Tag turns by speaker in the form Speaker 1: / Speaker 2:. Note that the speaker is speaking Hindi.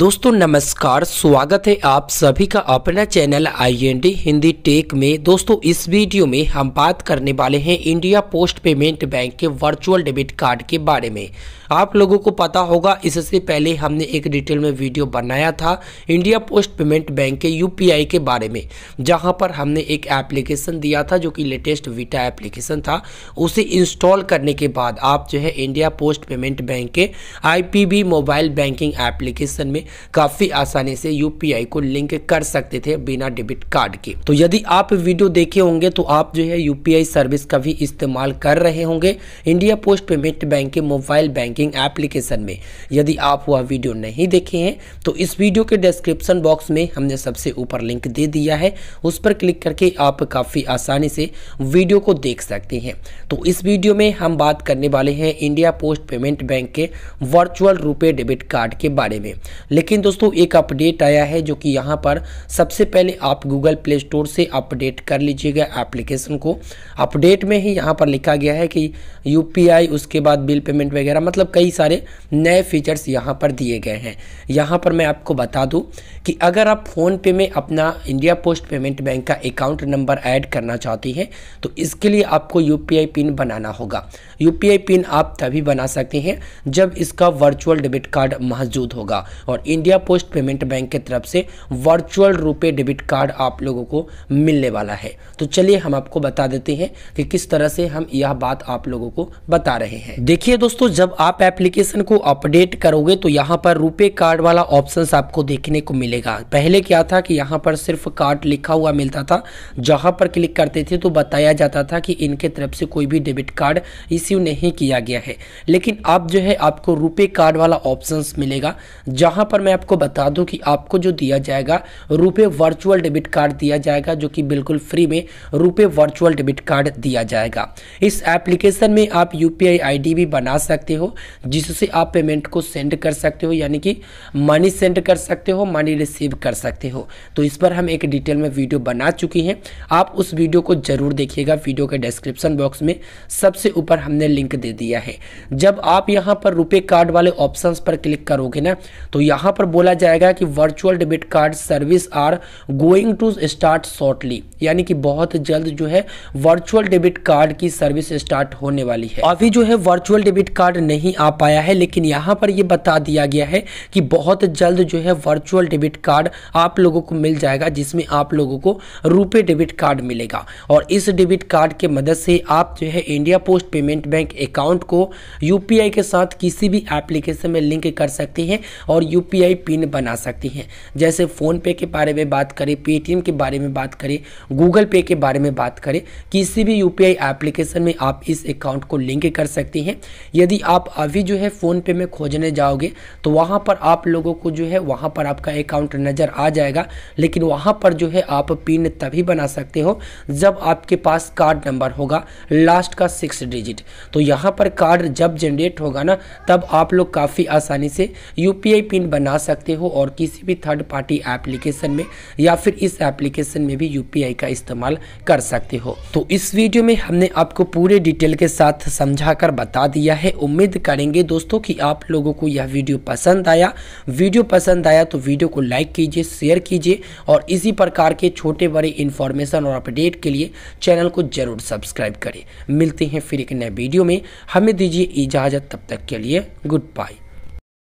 Speaker 1: दोस्तों नमस्कार स्वागत है आप सभी का अपना चैनल आईएनडी हिंदी टेक में दोस्तों इस वीडियो में हम बात करने वाले हैं इंडिया पोस्ट पेमेंट बैंक के वर्चुअल डेबिट कार्ड के बारे में आप लोगों को पता होगा इससे पहले हमने एक डिटेल में वीडियो बनाया था इंडिया पोस्ट पेमेंट बैंक के यू के बारे में जहाँ पर हमने एक एप्लीकेशन दिया था जो कि लेटेस्ट वीटा एप्लीकेशन था उसे इंस्टॉल करने के बाद आप जो है इंडिया पोस्ट पेमेंट बैंक के आई मोबाइल बैंकिंग एप्लीकेशन में काफ़ी आसानी से यूपीआई को लिंक कर सकते थे बिना डेबिट कार्ड के तो यदि आप वीडियो देखे होंगे तो आप जो है यूपीआई सर्विस का भी इस्तेमाल कर रहे होंगे इंडिया पोस्ट पेमेंट बैंक के मोबाइल बैंकिंग एप्लीकेशन में यदि आप वह वीडियो नहीं देखे हैं तो इस वीडियो के डिस्क्रिप्शन बॉक्स में हमने सबसे ऊपर लिंक दे दिया है उस पर क्लिक करके आप काफ़ी आसानी से वीडियो को देख सकते हैं तो इस वीडियो में हम बात करने वाले हैं इंडिया पोस्ट पेमेंट बैंक के वर्चुअल रुपए डेबिट कार्ड के बारे में लेकिन दोस्तों एक अपडेट आया है जो कि यहाँ पर सबसे पहले आप गूगल प्ले स्टोर से अपडेट कर लीजिएगा एप्लीकेशन को अपडेट में ही यहाँ पर लिखा गया है कि यू उसके बाद बिल पेमेंट वगैरह मतलब कई सारे नए फीचर्स यहाँ पर दिए गए हैं यहाँ पर मैं आपको बता दूँ कि अगर आप फ़ोनपे में अपना इंडिया पोस्ट पेमेंट बैंक का अकाउंट नंबर ऐड करना चाहती हैं तो इसके लिए आपको यू पिन बनाना होगा यू पिन आप तभी बना सकते हैं जब इसका वर्चुअल डेबिट कार्ड मौजूद होगा और इंडिया पोस्ट पेमेंट बैंक की तरफ से वर्चुअल रुपए डेबिट कार्ड आप लोगों को मिलने वाला है तो चलिए हम आपको बता देते हैं कि किस तरह से हम यह बात आप लोगों को बता रहे हैं देखिए दोस्तों जब आप एप्लीकेशन को अपडेट करोगे तो यहाँ पर रुपए कार्ड वाला ऑप्शन आपको देखने को मिलेगा पहले क्या था कि यहाँ पर सिर्फ कार्ड लिखा हुआ मिलता था जहाँ पर क्लिक करते थे तो बताया जाता था कि इनके तरफ से कोई भी डेबिट कार्ड इश्यू नहीं किया गया है लेकिन अब जो है आपको रुपए कार्ड वाला ऑप्शन मिलेगा जहां पर पर मैं आपको बता दूं कि आपको जो दिया जाएगा रुपए वर्चुअल डेबिट कार्ड दिया जाएगा जो कि बिल्कुल फ्री में रुपए वर्चुअल डेबिट कार्ड दिया जाएगा इस एप्लीकेशन में आप यू पी भी बना सकते हो जिससे आप पेमेंट को सेंड कर सकते हो यानी कि मनी सेंड कर सकते हो मनी रिसीव कर सकते हो तो इस पर हम एक डिटेल में वीडियो बना चुकी हैं आप उस वीडियो को जरूर देखिएगा वीडियो के डिस्क्रिप्शन बॉक्स में सबसे ऊपर हमने लिंक दे दिया है जब आप यहाँ पर रुपे कार्ड वाले ऑप्शन पर क्लिक करोगे ना तो यहाँ यहाँ पर बोला जाएगा कि virtual debit card service are going to start shortly यानी कि बहुत जल्द जो है वर्चुअल डेबिट कार्ड की सर्विस स्टार्ट होने वाली है अभी जो है वर्चुअल डेबिट कार्ड नहीं आ पाया है लेकिन यहाँ पर यह बता दिया गया है कि बहुत जल्द जो है वर्चुअल डेबिट कार्ड आप लोगों को मिल जाएगा जिसमें आप लोगों को रुपए डेबिट कार्ड मिलेगा और इस डेबिट कार्ड के मदद से आप जो है India post payment bank account को यूपीआई के साथ किसी भी एप्लीकेशन में लिंक कर सकते हैं और यू यूपीआई पिन बना सकती हैं जैसे फ़ोनपे के बारे में बात करें पेटीएम के बारे में बात करें गूगल पे के बारे में बात करें किसी भी यूपीआई एप्लीकेशन में आप इस अकाउंट को लिंक कर सकती हैं यदि आप अभी जो है फ़ोनपे में खोजने जाओगे तो वहाँ पर आप लोगों को जो है वहाँ पर आपका अकाउंट नज़र आ जाएगा लेकिन वहाँ पर जो है आप पिन तभी बना सकते हो जब आपके पास कार्ड नंबर होगा लास्ट का सिक्स डिजिट तो यहाँ पर कार्ड जब जनरेट होगा ना तब आप लोग काफ़ी आसानी से यूपीआई पिन बना बना सकते हो और किसी भी थर्ड पार्टी एप्लीकेशन में या फिर इस एप्लीकेशन में भी यूपीआई का इस्तेमाल कर सकते हो तो इस वीडियो में हमने आपको पूरे डिटेल के साथ समझा कर बता दिया है उम्मीद करेंगे दोस्तों कि आप लोगों को यह वीडियो पसंद आया वीडियो पसंद आया तो वीडियो को लाइक कीजिए शेयर कीजिए और इसी प्रकार के छोटे बड़े इन्फॉर्मेशन और अपडेट के लिए चैनल को जरूर सब्सक्राइब करें मिलते हैं फिर एक नए वीडियो में हमें दीजिए इजाज़त तब तक के लिए गुड बाय